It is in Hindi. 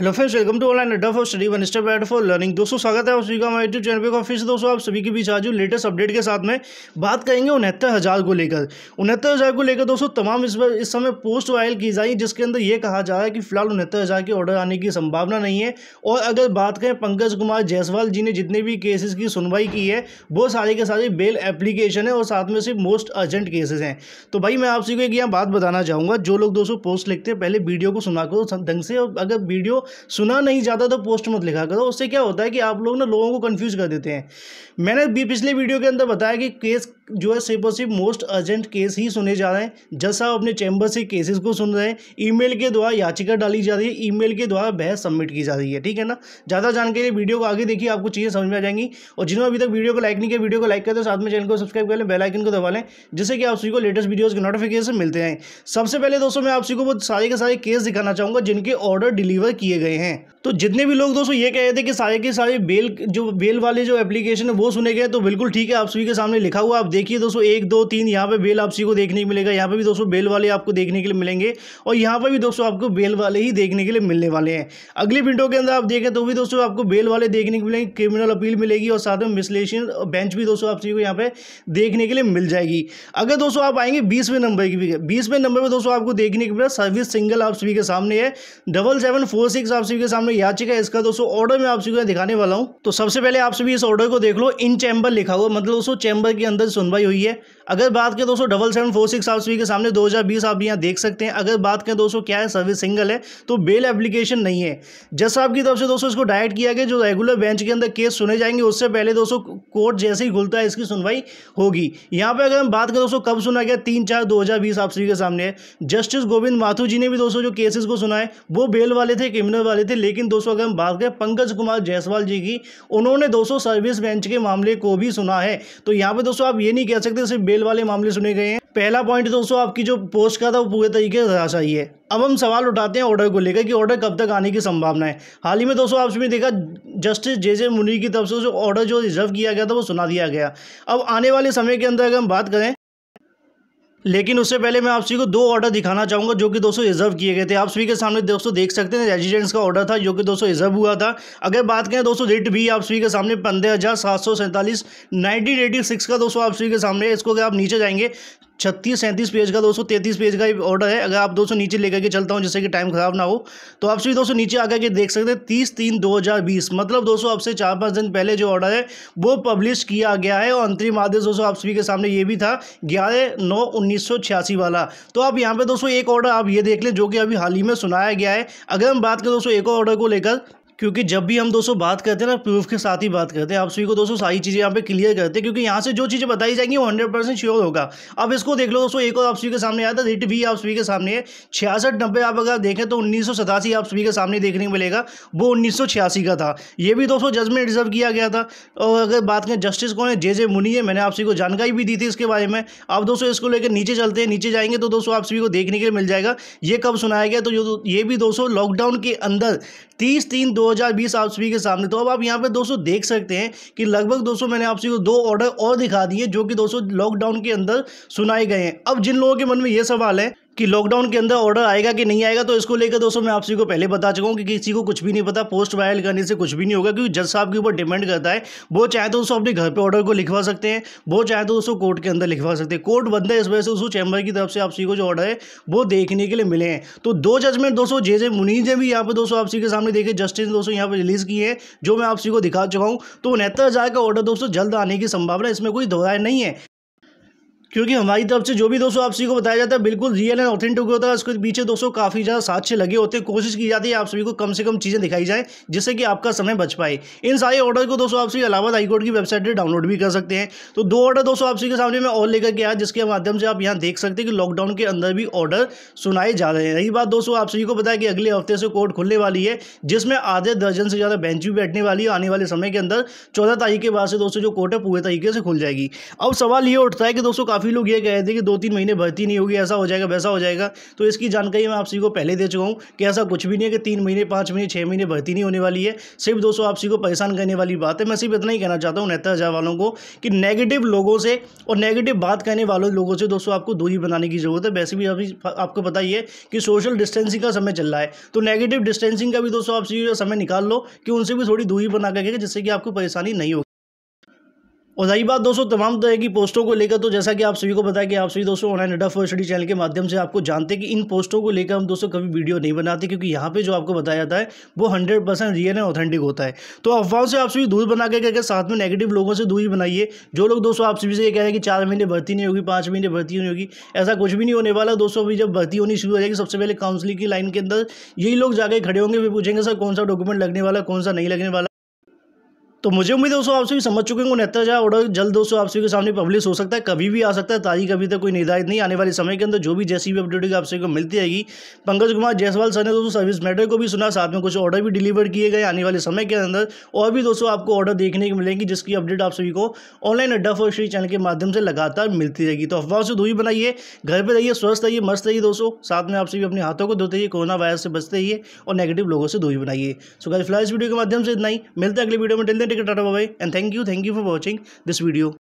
hello friends welcome to online adda for study one step aid for learning दोस्तों स्वागत है आप सभी का हमारे यूट्यूब चैनल पे और दोस्तों आप सभी के बीच आज लेटेस्ट अपडेट के साथ में बात करेंगे उनहत्तर हज़ार को लेकर उनहत्तर हज़ार को लेकर दोस्तों तमाम इस बार इस समय पोस्ट वायरल की जाए जिसके अंदर ये कहा जा रहा है कि फिलहाल उनहत्तर हज़ार के ऑर्डर आने की संभावना नहीं है और अगर बात करें पंकज कुमार जायसवाल जी ने जितने भी केसेज की सुनवाई की है वो सारे के सारे बेल एप्लीकेशन है और साथ में सिर्फ मोस्ट अर्जेंट केसेज हैं तो भाई मैं आप सभी को एक यहाँ बात बताना चाहूँगा जो लोग दोस्तों पोस्ट लिखते हैं पहले वीडियो को सुना करो ढंग से और अगर वीडियो सुना नहीं जाता तो पोस्ट मत लिखा करो उससे क्या होता है कि आप लोग ना लोगों को कन्फ्यूज़ कर देते हैं मैंने भी पिछले वीडियो के अंदर बताया कि केस जो है सिर्फ और सिर्फ मोस्ट अर्जेंट केस ही सुने जा रहे हैं जज साहब अपने चैम्बर से केसेस को सुन रहे हैं ईमेल के द्वारा याचिका डाली जा रही है ईमेल के द्वारा बहस सबमिट की जा रही है ठीक है ना ज़्यादा जानकारी वीडियो को आगे देखिए आपको चीज़ें समझ में आ जाएंगी और जिन्होंने अभी तक वीडियो को लाइक नहीं किया वीडियो को लाइक कर दो साथ में चैनल को सब्सक्राइब कर लें बेलाइकन को दबा लें जिससे कि आप सभी को लेटेस्ट वीडियोज़ के नोटिफिकेशन मिलते हैं सबसे पहले दोस्तों मैं आप सभी को वो सारे के सारे केस दिखाना चाहूँगा जिनके ऑर्डर डिलीवर किए गए हैं तो जितने भी लोग दोस्तों ये कह रहे थे कि सारे के सारे बेल जो बेल वाले जो एप्लीकेशन है वो सुने गए तो बिल्कुल ठीक है आप सभी के सामने लिखा हुआ आप देखिए दोस्तों एक दो तीन यहाँ पे बेल आप सभी को देखने को मिलेगा यहाँ पे भी दोस्तों बेल वाले आपको देखने के लिए मिलेंगे और यहाँ पर भी दोस्तों आपको बेल वाले ही देखने के लिए मिलने वाले हैं अगले विंडो के अंदर आप देखें तो भी दोस्तों आपको बेल वाले देखने को मिलेंगे क्रिमिनल अपील मिलेगी और साथ में मिसलेशन बेंच भी दोस्तों आप सभी को यहाँ पे देखने के लिए मिल जाएगी अगर दोस्तों आप आएंगे बीसवें नंबर की भी बीसवें नंबर में दोस्तों आपको देखने के मिला सर्विस सिंगल आप सभी के सामने है डबल सेवन फोर सिक्स आप सभी के सामने याचिका है इसका दोस्तों ऑर्डर में आप सभी को दिखाने वाला हूँ तो सबसे पहले आप सभी इस ऑर्डर को देख लो इन चैम्बर लिखा हुआ मतलब दोस्तों चैम्बर के अंदर सुनवाई हुई है अगर बात करें दोस्तों डबल सेवन फोर सिक्स आप सभी के सामने दो हज़ार बीस आप यहाँ देख सकते हैं अगर बात करें दोस्तों क्या है सर्विस सिंगल है तो बेल एप्लीकेशन नहीं है जज आपकी तरफ से दोस्तों इसको डायरेक्ट किया गया जो रेगुलर बेंच के अंदर केस सुने जाएंगे उससे पहले दोस्तों कोर्ट जैसे ही खुलता है इसकी सुनवाई होगी यहाँ पर अगर हम बात करें दोस्तों कब सुना गया तीन चार दो आप सभी के सामने है जस्टिस गोविंद माथुर जी ने भी दोस्तों जो केसेस को सुना है वो बेल वाले थे क्रिमिनल वाले थे लेकिन लेकिन दोस्तों अगर हम बात करें पंकज कुमार जायसवाल जी की उन्होंने दोस्तों सर्विस बेंच के मामले को भी सुना है तो यहाँ पे दोस्तों आप ये नहीं कह सकते सिर्फ बेल वाले मामले सुने गए हैं पहला पॉइंट दोस्तों आपकी जो पोस्ट का था वो पूरे तरीके से सही है अब हम सवाल उठाते हैं ऑर्डर को लेकर कि ऑर्डर कब तक आने की संभावना है हाल ही में दोस्तों आपने देखा जस्टिस जे जे मुनि की तरफ से जो ऑर्डर जो रिजर्व किया गया था वो सुना दिया गया अब आने वाले समय के अंदर अगर हम बात करें लेकिन उससे पहले मैं आप सभी को दो ऑर्डर दिखाना चाहूँगा जो कि दोस्तों रिजर्व किए गए थे आप सभी के सामने दोस्तों देख सकते हैं रेजिडेंस का ऑर्डर था जो कि दोस्तों रिजर्व हुआ था अगर बात करें दोस्तों रेट भी आप सभी के सामने पंद्रह हज़ार सात सौ सैंतालीस नाइनटीन एटी सिक्स का दोस्तों आप सभी के सामने इसको अगर आप नीचे जाएंगे छत्तीस सैंतीस पेज का दो सौ तैंतीस पेज का ऑर्डर है अगर आप दोस्तों नीचे लेकर के चलता हूँ जैसे कि टाइम खराब ना हो तो आप सभी दोस्तों नीचे आ के देख सकते हैं तीस तीन दो हज़ार बीस मतलब दोस्तों आपसे चार पाँच दिन पहले जो ऑर्डर है वो पब्लिश किया गया है और अंतरिम आदेश दोस्तों आप सभी के सामने ये भी था ग्यारह नौ उन्नीस सौ छियासी वाला तो आप यहाँ पर दोस्तों एक ऑर्डर आप ये देख लें जो कि अभी हाल ही में सुनाया गया है अगर हम बात करें दोस्तों एक ऑर्डर को लेकर क्योंकि जब भी हम दोस्तों बात करते हैं ना प्रूफ के साथ ही बात करते हैं आप सभी को दोस्तों सारी चीज़ें यहाँ पे क्लियर करते हैं क्योंकि यहाँ से जो चीज़ें बताई जाएंगी वो हंड्रेड परसेंट श्योर होगा अब इसको देख लो दोस्तों एक और आप सभी के सामने आया था रिट भी आप सभी के सामने है छियासठ नब्बे आप अगर देखें तो उन्नीस आप सभी के सामने देखने को मिलेगा वो उन्नीस का था ये भी दोस्तों जजमेंट रिजर्व किया गया था और अगर बात करें जस्टिस कौन है जे जे मुनी है मैंने आप सभी को जानकारी भी दी थी इसके बारे में आप दोस्तों इसको लेकर नीचे चलते हैं नीचे जाएंगे तो दोस्तों आप सभी को देखने के लिए मिल जाएगा ये कब सुनाया गया तो ये भी दोस्तों लॉकडाउन के अंदर तीस तीन दो हज़ार बीस आप सभी के सामने तो अब आप यहाँ पे दोस्तों देख सकते हैं कि लगभग दोस्तों मैंने आप सभी को दो ऑर्डर और दिखा दिए जो कि दोस्तों लॉकडाउन के अंदर सुनाए गए हैं अब जिन लोगों के मन में ये सवाल है कि लॉकडाउन के अंदर ऑर्डर आएगा कि नहीं आएगा तो इसको लेकर दोस्तों मैं आप सभी को पहले बता चुका हूँ कि किसी को कुछ भी नहीं पता पोस्ट वायरल करने से कुछ भी नहीं होगा क्योंकि जज साहब के ऊपर डिपेंड करता है वो चाहे तो उसको अपने घर पर ऑर्डर को लिखवा सकते हैं वो चाहे तो दोस्तों कोर्ट के अंदर लिखवा सकते हैं कोर्ट बंद है इस वजह से उसको चैम्बर की तरफ से आप सभी को जो ऑर्डर है वो देखने के लिए मिले हैं तो दो जजमेंट दोस्तों जे जे मुनीज ने भी यहाँ पर दोस्तों आप सभी के सामने देखे जस्टिस दोस्तों यहाँ पर रिलीज़ किए हैं जो मैं आप सभी को दिखा चुका हूँ तो उनहत्तर का ऑर्डर दोस्तों जल्द आने की संभावना इसमें कोई दोहराए नहीं है क्योंकि हमारी तरफ से जो भी दोस्तों आप सभी को बताया जाता है बिल्कुल रियल एंड ऑथेंटिक होता है उसके पीछे दोस्तों काफ़ी ज़्यादा साक्ष्य लगे होते हैं कोशिश की जाती है आप सभी को कम से कम चीज़ें दिखाई जाए जिससे कि आपका समय बच पाए इन सारे ऑर्डर को दोस्तों आप सभी इलाहाबाद हाईकोर्ट की वेबसाइट पर डाउनलोड भी कर सकते हैं तो दो ऑर्डर दोस्तों आप सभी के सामने में और लेकर के आया जिसके माध्यम से आप यहाँ देख सकते हैं कि लॉकडाउन के अंदर भी ऑर्डर सुनाए जा रहे हैं रही बात दोस्तों आप सभी को बताया कि अगले हफ्ते से कोर्ट खुलने वाली है जिसमें आधे दर्जन से ज़्यादा बेंच भी बैठने वाली है आने वाले समय के अंदर चौदह तारीख के बाद से दोस्तों जो कोर्ट है पूरे तरीके से खुल जाएगी अब सवाल ये उठता है कि दोस्तों काफ़ी लोग ये कह रहे थे कि दो तीन महीने भर्ती नहीं होगी ऐसा हो जाएगा वैसा हो जाएगा तो इसकी जानकारी मैं आप सभी को पहले दे चुका हूँ कि ऐसा कुछ भी नहीं है कि तीन महीने पाँच महीने छः महीने भर्ती नहीं होने वाली है सिर्फ दोस्तों आप सभी को परेशान करने वाली बात है मैं सिर्फ इतना ही कहना चाहता हूँ उनहत्तर हज़ार वालों को कि नेगेटिव लोगों से और नेगेटिव बात कहने वालों लोगों से दोस्तों आपको दूरी बनाने की ज़रूरत है वैसे भी अभी आपको पता ही है कि सोशल डिस्टेंसिंग का समय चल रहा है तो नेगेटिव डिस्टेंसिंग का भी दोस्तों आप सभी समय निकाल लो कि उनसे भी थोड़ी दूरी बना करके जिससे कि आपको परेशानी नहीं होगी और रही बात दोस्तों तमाम तरह की पोस्टों को लेकर तो जैसा कि आप सभी को पता है कि आप सभी दोस्तों online adda for study channel के माध्यम से आपको जानते हैं कि इन पोस्टों को लेकर हम दोस्तों कभी वीडियो नहीं बनाते क्योंकि यहाँ पे जो आपको बताया जाता है वो hundred percent real and authentic होता है तो अफवाहों से आप सभी दूर बना के कहकर साथ में नेगेटिव लोगों से दूरी बनाइए जो लोग दोस्तों आप सभी से ये कह रहे हैं कि चार महीने भर्ती नहीं होगी पाँच महीने भर्ती नहीं होगी ऐसा कुछ भी नहीं होने वाला दोस्तों अभी जब भर्ती होनी शुरू हो जाएगी सबसे पहले काउंसिलिंग की लाइन के अंदर यही लोग जाकर खड़े होंगे वे पूछेंगे सर कौन सा डॉक्यूमेंट लगने वाला कौन सा नहीं लगने वाला तो मुझे उम्मीद है दोस्तों आप सभी समझ चुके हैं उनहत्तर जहाँ ऑर्डर जल्द दोस्तों आप सभी के सामने पब्लिश हो सकता है कभी भी आ सकता है तारीख अभी तक कोई निर्धारित नहीं आने वाले समय के अंदर जो भी जैसी भी अपडेट होगी आप सभी को मिलती रहेगी पंकज कुमार जयसवाल सर ने दोस्तों सर्विस मैटर को भी सुना साथ में कुछ ऑर्डर भी डिलीवर किए गए आने वाले समय के अंदर और भी दोस्तों आपको ऑर्डर देखने को मिलेंगी जिसकी अपडेट आप सभी को online adda for Shri channel के माध्यम से लगातार मिलती रहेगी तो अफवाह से दूरी बनाइए घर पर रहिए स्वस्थ रहिए मस्त रहिए दोस्तों साथ में आप सभी अपने हाथों को धोते रहिए कोरोना वायरस से बचते रहिए और नेगेटिव लोगों से दूरी बनाइए सो फिलहाल इस वीडियो के माध्यम से इतना ही मिलते हैं अगले वीडियो में till take it right away and thank you thank you for watching this video